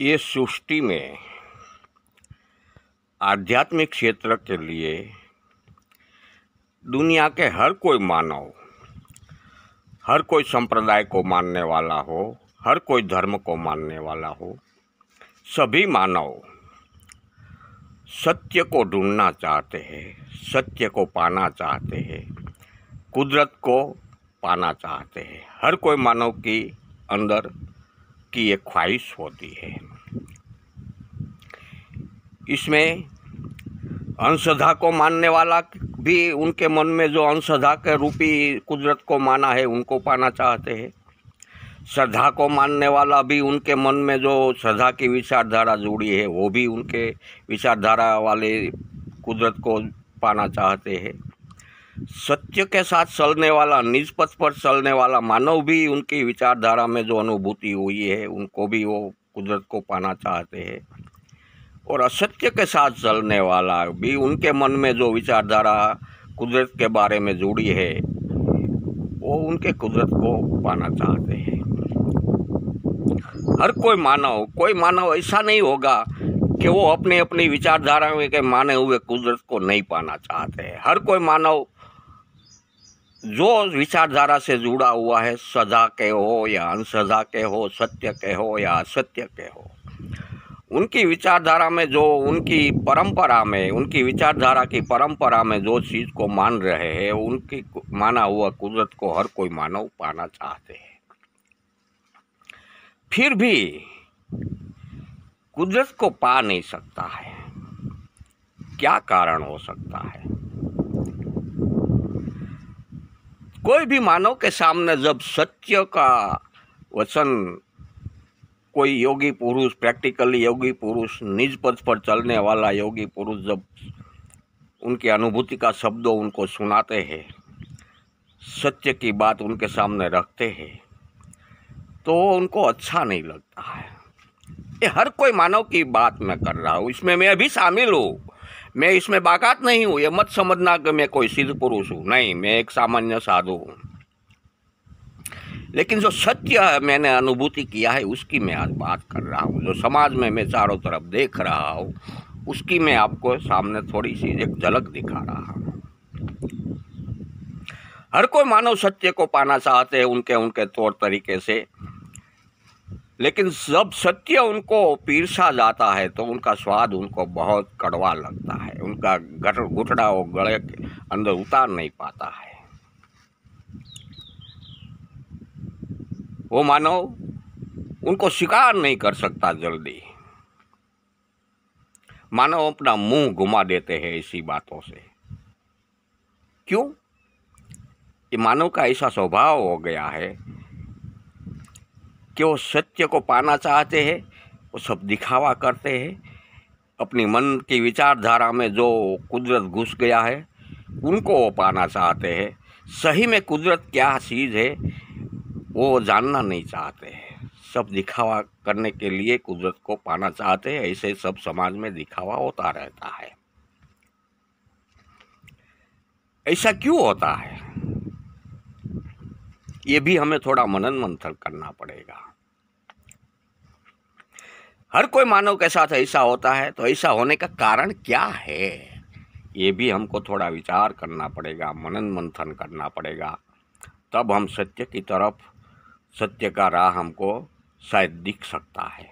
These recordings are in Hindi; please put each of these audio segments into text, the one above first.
ये सृष्टि में आध्यात्मिक क्षेत्र के लिए दुनिया के हर कोई मानव हर कोई संप्रदाय को मानने वाला हो हर कोई धर्म को मानने वाला हो सभी मानव सत्य को ढूंढना चाहते हैं सत्य को पाना चाहते हैं कुदरत को पाना चाहते हैं हर कोई मानव की अंदर की एक ख्वाहिश होती है इसमें अंशधा को मानने वाला भी उनके मन में जो अंशधा के रूपी कुदरत को माना है उनको पाना चाहते हैं श्रद्धा को मानने वाला भी उनके मन में जो श्रद्धा की विचारधारा जुड़ी है वो भी उनके विचारधारा वाले कुदरत को पाना चाहते हैं सत्य के साथ चलने वाला निज पथ पर चलने वाला मानव भी उनकी विचारधारा में जो अनुभूति हुई है उनको भी वो कुदरत को पाना चाहते हैं और असत्य के साथ चलने वाला भी उनके मन में जो विचारधारा कुदरत के बारे में जुड़ी है वो उनके कुदरत को पाना चाहते हैं हर कोई मानव कोई मानव ऐसा नहीं होगा कि वो अपनी अपनी विचारधारा के माने हुए कुदरत को नहीं पाना चाहते हैं हर कोई मानव जो विचारधारा से जुड़ा हुआ है सजा के हो या अनसजा के हो सत्य के हो या असत्य के हो उनकी विचारधारा में जो उनकी परंपरा में उनकी विचारधारा की परंपरा में जो चीज़ को मान रहे हैं उनकी माना हुआ कुदरत को हर कोई मानव पाना चाहते हैं फिर भी कुदरत को पा नहीं सकता है क्या कारण हो सकता है कोई भी मानव के सामने जब सत्य का वचन कोई योगी पुरुष प्रैक्टिकली योगी पुरुष निज पद पर चलने वाला योगी पुरुष जब उनकी अनुभूति का शब्दों उनको सुनाते हैं सत्य की बात उनके सामने रखते हैं तो उनको अच्छा नहीं लगता है ये हर कोई मानव की बात मैं कर रहा हूँ इसमें मैं भी शामिल हूँ मैं इसमें बाकात नहीं हूं ये मत समझना कि मैं कोई सिद्ध पुरुष हूँ नहीं मैं एक सामान्य साधु हूं लेकिन जो सत्य है मैंने अनुभूति किया है उसकी मैं आज बात कर रहा हूं जो समाज में मैं चारों तरफ देख रहा हूं उसकी मैं आपको सामने थोड़ी सी एक झलक दिखा रहा हूं हर कोई मानव सत्य को पाना चाहते हैं उनके उनके तौर तरीके से लेकिन जब सत्य उनको पीरसा जाता है तो उनका स्वाद उनको बहुत कड़वा लगता है उनका गट घुटड़ा वो गड़े के अंदर उतार नहीं पाता है वो मानव उनको शिकार नहीं कर सकता जल्दी मानो अपना मुंह घुमा देते हैं इसी बातों से क्यों ये मानव का ऐसा स्वभाव हो गया है कि वो सत्य को पाना चाहते हैं वो सब दिखावा करते हैं अपनी मन की विचारधारा में जो कुदरत घुस गया है उनको वो पाना चाहते हैं सही में कुदरत क्या चीज़ है वो जानना नहीं चाहते हैं सब दिखावा करने के लिए कुदरत को पाना चाहते हैं ऐसे सब समाज में दिखावा होता रहता है ऐसा क्यों होता है ये भी हमें थोड़ा मनन मंथन करना पड़ेगा हर कोई मानव के साथ ऐसा होता है तो ऐसा होने का कारण क्या है ये भी हमको थोड़ा विचार करना पड़ेगा मनन मंथन करना पड़ेगा तब हम सत्य की तरफ सत्य का राह हमको शायद दिख सकता है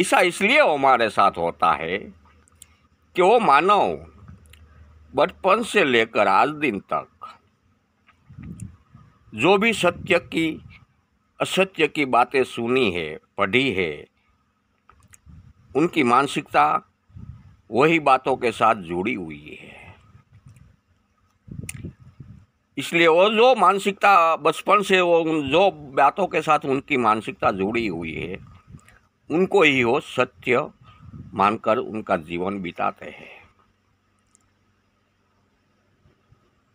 ऐसा इसलिए हमारे साथ होता है कि वो मानव बचपन से लेकर आज दिन तक जो भी सत्य की असत्य की बातें सुनी है पढ़ी है उनकी मानसिकता वही बातों के साथ जुड़ी हुई है इसलिए वो जो मानसिकता बचपन से वो उन जो बातों के साथ उनकी मानसिकता जुड़ी हुई है उनको ही वो सत्य मानकर उनका जीवन बिताते हैं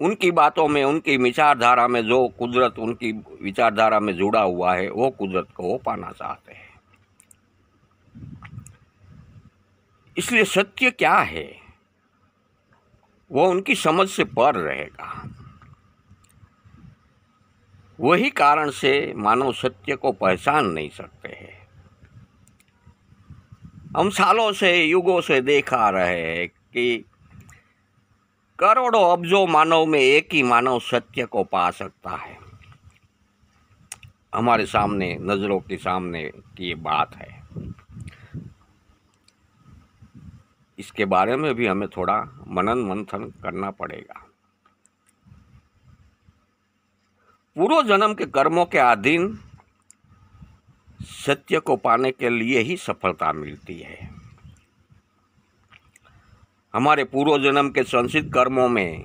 उनकी बातों में उनकी विचारधारा में जो कुदरत उनकी विचारधारा में जुड़ा हुआ है वो कुदरत को वो पाना चाहते हैं इसलिए सत्य क्या है वो उनकी समझ से पर रहेगा वही कारण से मानव सत्य को पहचान नहीं सकते हैं हम सालों से युगों से देखा रहे हैं कि करोड़ों अब्जो मानव में एक ही मानव सत्य को पा सकता है हमारे सामने नज़रों के सामने की ये बात है इसके बारे में भी हमें थोड़ा मनन मंथन करना पड़ेगा पूर्व जन्म के कर्मों के अधीन सत्य को पाने के लिए ही सफलता मिलती है हमारे पूर्व जन्म के संसित कर्मों में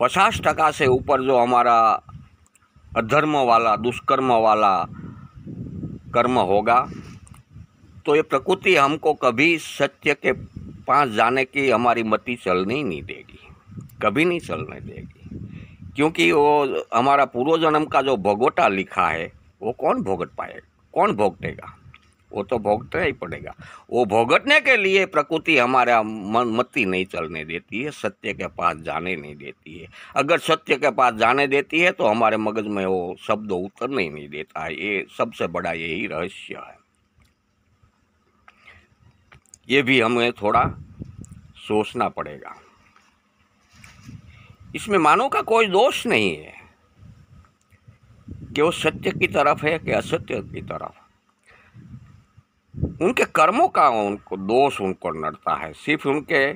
पचास टका से ऊपर जो हमारा अधर्म वाला दुष्कर्म वाला कर्म होगा तो ये प्रकृति हमको कभी सत्य के पास जाने की हमारी मति चलने ही नहीं देगी कभी नहीं चलने देगी क्योंकि वो हमारा पूर्व जन्म का जो भगोटा लिखा है वो कौन भोगट पाए कौन भोगटेगा वो तो भोगना ही पड़ेगा वो भोगटने के लिए प्रकृति हमारा मती नहीं चलने देती है सत्य के पास जाने नहीं देती है अगर सत्य के पास जाने देती है तो हमारे मगज में वो शब्द उतरने ही नहीं देता है ये सबसे बड़ा यही रहस्य है ये भी हमें थोड़ा सोचना पड़ेगा इसमें मानव का कोई दोष नहीं है कि वो सत्य की तरफ है कि असत्य की तरफ उनके कर्मों का उनको दोष उनको नड़ता है सिर्फ उनके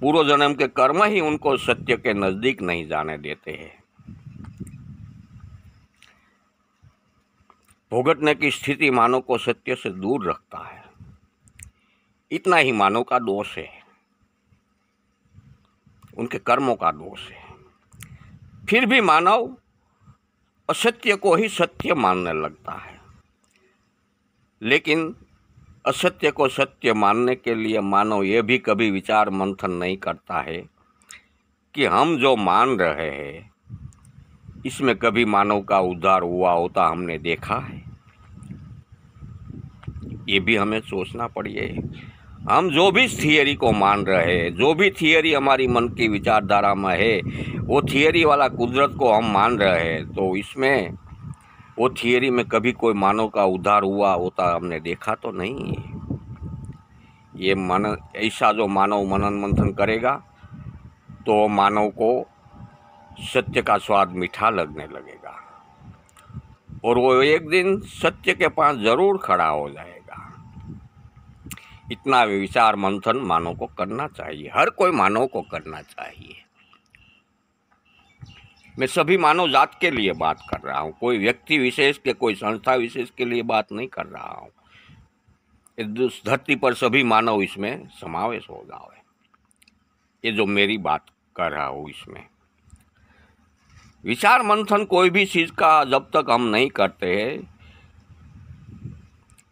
पूर्व जन्म के कर्म ही उनको सत्य के नज़दीक नहीं जाने देते हैं भुगतने की स्थिति मानव को सत्य से दूर रखता है इतना ही मानव का दोष है उनके कर्मों का दोष है फिर भी मानव असत्य को ही सत्य मानने लगता है लेकिन असत्य को सत्य मानने के लिए मानव ये भी कभी विचार मंथन नहीं करता है कि हम जो मान रहे हैं इसमें कभी मानव का उद्धार हुआ होता हमने देखा है ये भी हमें सोचना पड़िए हम जो भी थियरी को मान रहे हैं जो भी थियरी हमारी मन की विचारधारा में है वो थियरी वाला कुदरत को हम मान रहे हैं तो इसमें वो थियरी में कभी कोई मानव का उद्धार हुआ होता हमने देखा तो नहीं ये मन ऐसा जो मानव मनन मंथन करेगा तो मानव को सत्य का स्वाद मीठा लगने लगेगा और वो एक दिन सत्य के पास जरूर खड़ा हो जाएगा इतना विचार मंथन मानव को करना चाहिए हर कोई मानव को करना चाहिए मैं सभी मानव जात के लिए बात कर रहा हूँ कोई व्यक्ति विशेष के कोई संस्था विशेष के लिए बात नहीं कर रहा हूँ इस धरती पर सभी मानव इसमें समावेश हो जावे ये जो मेरी बात कर रहा हूँ इसमें विचार मंथन कोई भी चीज़ का जब तक हम नहीं करते हैं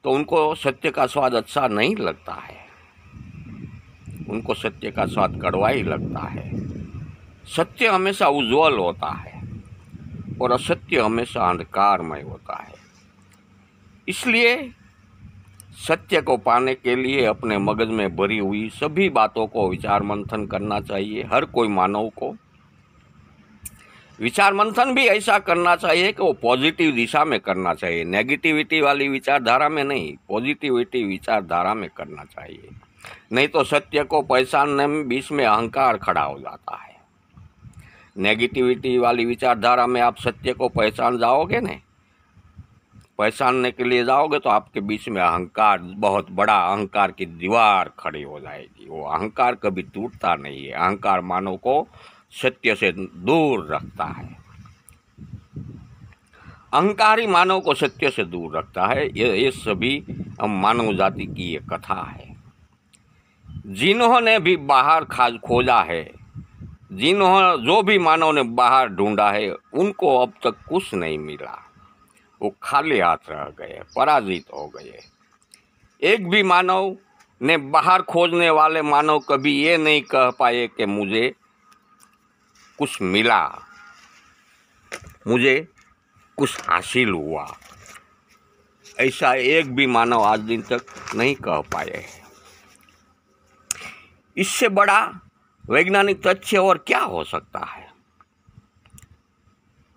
तो उनको सत्य का स्वाद अच्छा नहीं लगता है उनको सत्य का स्वाद कड़वा ही लगता है सत्य हमेशा उज्ज्वल होता है और असत्य हमेशा अंधकारमय होता है इसलिए सत्य को पाने के लिए अपने मगज में भरी हुई सभी बातों को विचार मंथन करना चाहिए हर कोई मानव को विचार मंथन भी ऐसा करना चाहिए कि वो पॉजिटिव दिशा में करना चाहिए नेगेटिविटी वाली विचारधारा में नहीं पॉजिटिविटी विचारधारा में करना चाहिए नहीं तो सत्य को पहचानने में बीच में अहंकार खड़ा हो जाता है नेगेटिविटी वाली विचारधारा में आप सत्य को पहचान जाओगे ना पहचानने के लिए जाओगे तो आपके बीच में अहंकार बहुत बड़ा अहंकार की दीवार खड़ी हो जाएगी वो अहंकार कभी टूटता नहीं है अहंकार मानव को सत्य से दूर रखता है अहंकार ही मानव को सत्य से दूर रखता है ये ये सभी मानव जाति की ये कथा है जिन्होंने भी बाहर खाज खोजा है जिन्होंने जो भी मानव ने बाहर ढूंढा है उनको अब तक कुछ नहीं मिला वो खाली हाथ रह गए पराजित हो गए एक भी मानव ने बाहर खोजने वाले मानव कभी ये नहीं कह पाए कि मुझे कुछ मिला मुझे कुछ हासिल हुआ ऐसा एक भी मानव आज दिन तक नहीं कह पाए इससे बड़ा वैज्ञानिक तथ्य और क्या हो सकता है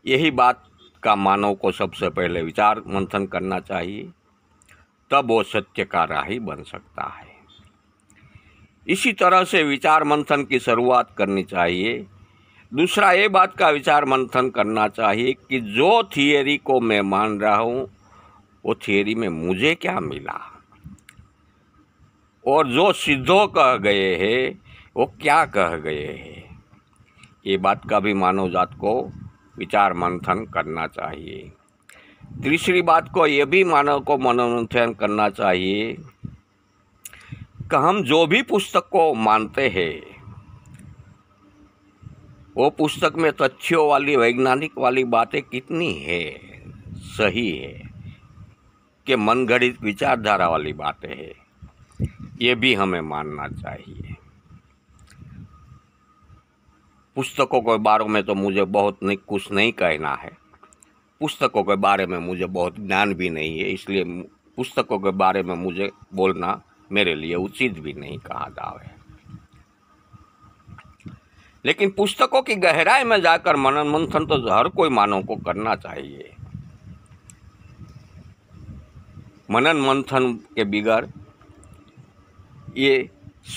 यही बात का मानव को सबसे पहले विचार मंथन करना चाहिए तब वो सत्य का राही बन सकता है इसी तरह से विचार मंथन की शुरुआत करनी चाहिए दूसरा ये बात का विचार मंथन करना चाहिए कि जो थियरी को मैं मान रहा हूँ वो थियरी में मुझे क्या मिला और जो सिद्धो कह गए हैं वो क्या कह गए हैं ये बात का भी मानव जात को विचार मंथन करना चाहिए तीसरी बात को ये भी मानव को मनोमंथन करना चाहिए कि हम जो भी पुस्तक को मानते हैं वो पुस्तक में तथ्यों वाली वैज्ञानिक वाली बातें कितनी है सही है कि मनगढ़ित विचारधारा वाली बातें हैं ये भी हमें मानना चाहिए पुस्तकों के बारे में तो मुझे बहुत नहीं कुछ नहीं कहना है पुस्तकों के बारे में मुझे बहुत ज्ञान भी नहीं है इसलिए पुस्तकों के बारे में मुझे बोलना मेरे लिए उचित भी नहीं कहा जावे लेकिन पुस्तकों की गहराई में जाकर मनन मंथन तो हर कोई मानव को करना चाहिए मनन मंथन के बिगैर ये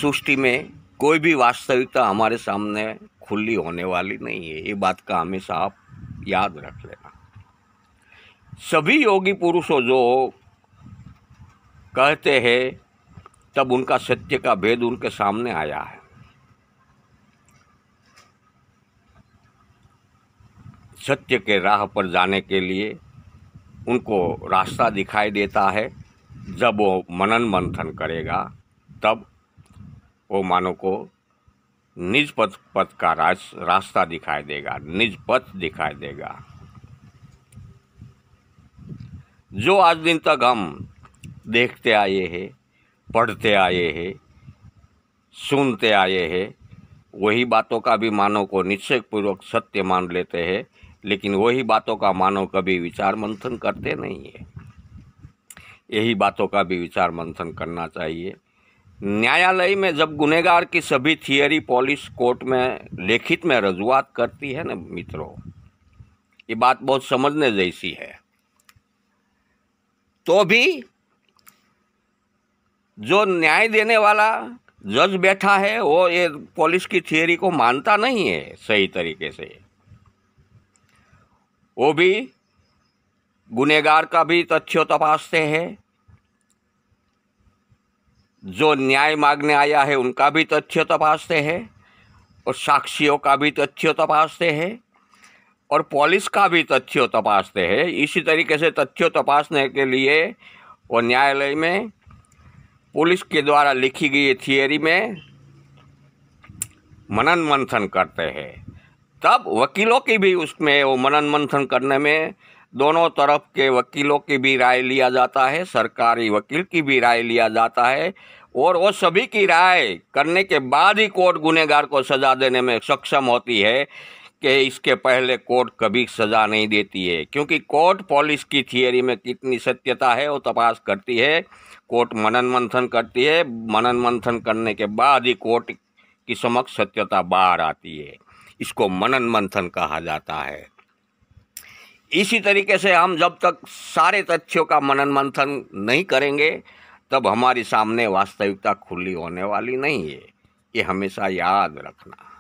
सृष्टि में कोई भी वास्तविकता हमारे सामने खुली होने वाली नहीं है ये बात का हमेशा आप याद रख लेना सभी योगी पुरुषों जो कहते हैं तब उनका सत्य का भेद उनके सामने आया है सत्य के राह पर जाने के लिए उनको रास्ता दिखाई देता है जब वो मनन मंथन करेगा तब वो मानो को निज पथ पथ का राज रास्ता दिखाई देगा निज पथ दिखाई देगा जो आज दिन तक हम देखते आए हैं पढ़ते आए हैं सुनते आए हैं वही बातों का भी मानव को निश्चयपूर्वक सत्य मान लेते हैं लेकिन वही बातों का मानव कभी विचार मंथन करते नहीं है यही बातों का भी विचार मंथन करना चाहिए न्यायालय में जब गुनेगार की सभी थियरी पॉलिस कोर्ट में लिखित में रजुआत करती है ना मित्रों ये बात बहुत समझने जैसी है तो भी जो न्याय देने वाला जज बैठा है वो ये पॉलिस की थियरी को मानता नहीं है सही तरीके से वो भी गुनेगार का भी तथ्य तपासते हैं जो न्याय मांगने आया है उनका भी तथ्य तो तपासते हैं और साक्षियों का भी तथ्य तो तपासते हैं और पुलिस का भी तथ्य तो तपासते हैं इसी तरीके से तथ्य तपासने के लिए वो न्यायालय में पुलिस के द्वारा लिखी गई थियोरी में मनन मंथन करते हैं तब वकीलों की भी उसमें वो मनन मंथन करने में दोनों तरफ के वकीलों की भी राय लिया जाता है सरकारी वकील की भी राय लिया जाता है और वो सभी की राय करने के बाद ही कोर्ट गुनेगार को सज़ा देने में सक्षम होती है कि इसके पहले कोर्ट कभी सज़ा नहीं देती है क्योंकि कोर्ट पॉलिस की थियरी में कितनी सत्यता है वो तपास करती है कोर्ट मनन मंथन करती है मनन मंथन करने के बाद ही कोर्ट की समक्ष सत्यता बाहर आती है इसको मनन मंथन कहा जाता है इसी तरीके से हम जब तक सारे तथ्यों का मनन मंथन नहीं करेंगे तब हमारे सामने वास्तविकता खुली होने वाली नहीं है ये हमेशा याद रखना